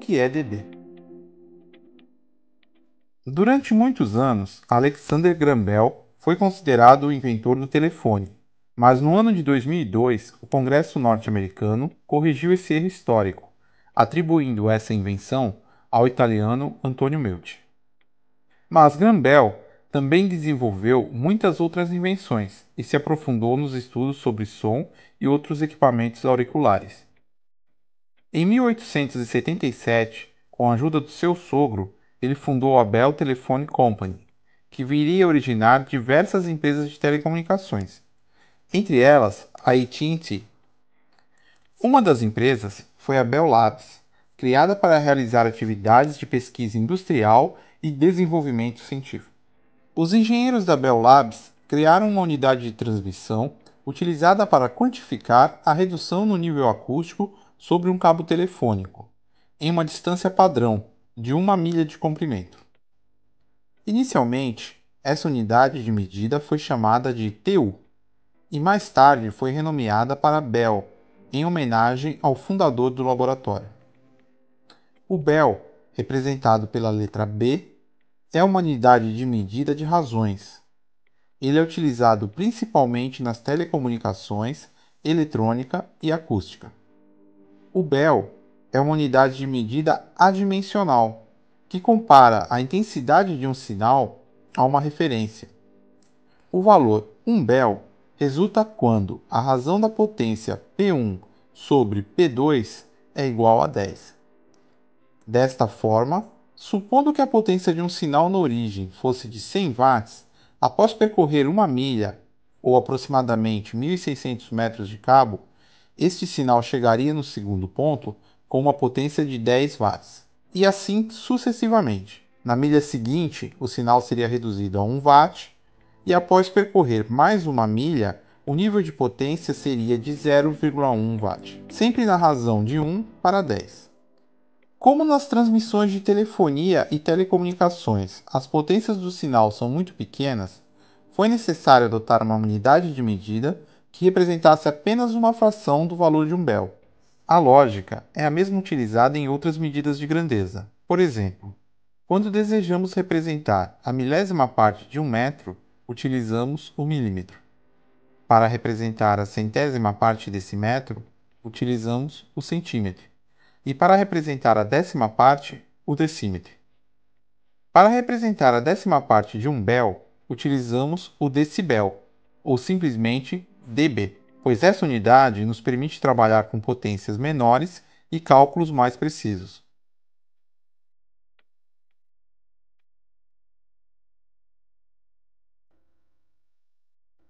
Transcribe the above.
que é DD. Durante muitos anos, Alexander Graham Bell foi considerado o inventor do telefone, mas no ano de 2002, o Congresso norte-americano corrigiu esse erro histórico, atribuindo essa invenção ao italiano Antonio Meucci. Mas Graham Bell também desenvolveu muitas outras invenções e se aprofundou nos estudos sobre som e outros equipamentos auriculares em 1877, com a ajuda do seu sogro, ele fundou a Bell Telephone Company, que viria a originar diversas empresas de telecomunicações, entre elas a AT&T. Uma das empresas foi a Bell Labs, criada para realizar atividades de pesquisa industrial e desenvolvimento científico. Os engenheiros da Bell Labs criaram uma unidade de transmissão utilizada para quantificar a redução no nível acústico sobre um cabo telefônico, em uma distância padrão de uma milha de comprimento. Inicialmente, essa unidade de medida foi chamada de TU e mais tarde foi renomeada para Bell, em homenagem ao fundador do laboratório. O Bell, representado pela letra B, é uma unidade de medida de razões. Ele é utilizado principalmente nas telecomunicações, eletrônica e acústica. O BEL é uma unidade de medida adimensional que compara a intensidade de um sinal a uma referência. O valor 1 BEL resulta quando a razão da potência P1 sobre P2 é igual a 10. Desta forma, supondo que a potência de um sinal na origem fosse de 100 watts, após percorrer uma milha ou aproximadamente 1.600 metros de cabo, este sinal chegaria no segundo ponto com uma potência de 10 watts, e assim sucessivamente. Na milha seguinte, o sinal seria reduzido a 1 watt, e após percorrer mais uma milha, o nível de potência seria de 0,1 watt, sempre na razão de 1 para 10. Como nas transmissões de telefonia e telecomunicações as potências do sinal são muito pequenas, foi necessário adotar uma unidade de medida que representasse apenas uma fração do valor de um bel. A lógica é a mesma utilizada em outras medidas de grandeza. Por exemplo, quando desejamos representar a milésima parte de um metro, utilizamos o milímetro. Para representar a centésima parte desse metro, utilizamos o centímetro. E para representar a décima parte, o decímetro. Para representar a décima parte de um bel, utilizamos o decibel, ou simplesmente dB, pois essa unidade nos permite trabalhar com potências menores e cálculos mais precisos.